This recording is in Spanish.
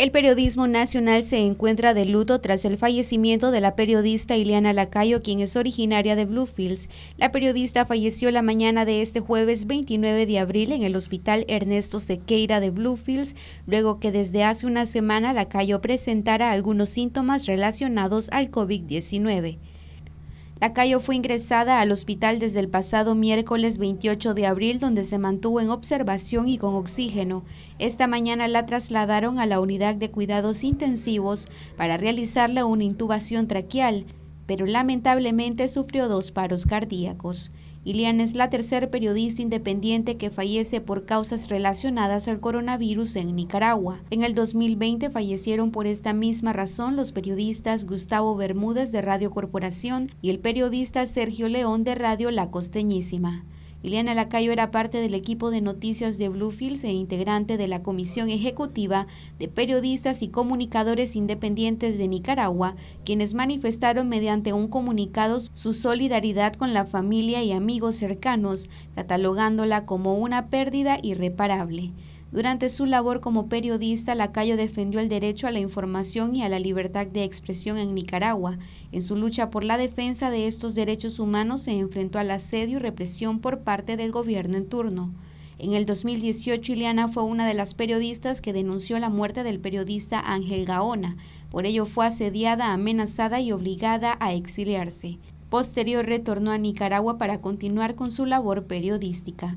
El periodismo nacional se encuentra de luto tras el fallecimiento de la periodista Ileana Lacayo, quien es originaria de Bluefields. La periodista falleció la mañana de este jueves 29 de abril en el Hospital Ernesto Sequeira de Bluefields, luego que desde hace una semana Lacayo presentara algunos síntomas relacionados al COVID-19. La Cayo fue ingresada al hospital desde el pasado miércoles 28 de abril, donde se mantuvo en observación y con oxígeno. Esta mañana la trasladaron a la unidad de cuidados intensivos para realizarle una intubación traqueal pero lamentablemente sufrió dos paros cardíacos. Ilian es la tercer periodista independiente que fallece por causas relacionadas al coronavirus en Nicaragua. En el 2020 fallecieron por esta misma razón los periodistas Gustavo Bermúdez de Radio Corporación y el periodista Sergio León de Radio La Costeñísima. Liliana Lacayo era parte del equipo de noticias de Bluefields e integrante de la Comisión Ejecutiva de Periodistas y Comunicadores Independientes de Nicaragua, quienes manifestaron mediante un comunicado su solidaridad con la familia y amigos cercanos, catalogándola como una pérdida irreparable. Durante su labor como periodista, Lacayo defendió el derecho a la información y a la libertad de expresión en Nicaragua. En su lucha por la defensa de estos derechos humanos se enfrentó al asedio y represión por parte del gobierno en turno. En el 2018, Ileana fue una de las periodistas que denunció la muerte del periodista Ángel Gaona. Por ello fue asediada, amenazada y obligada a exiliarse. Posterior retornó a Nicaragua para continuar con su labor periodística.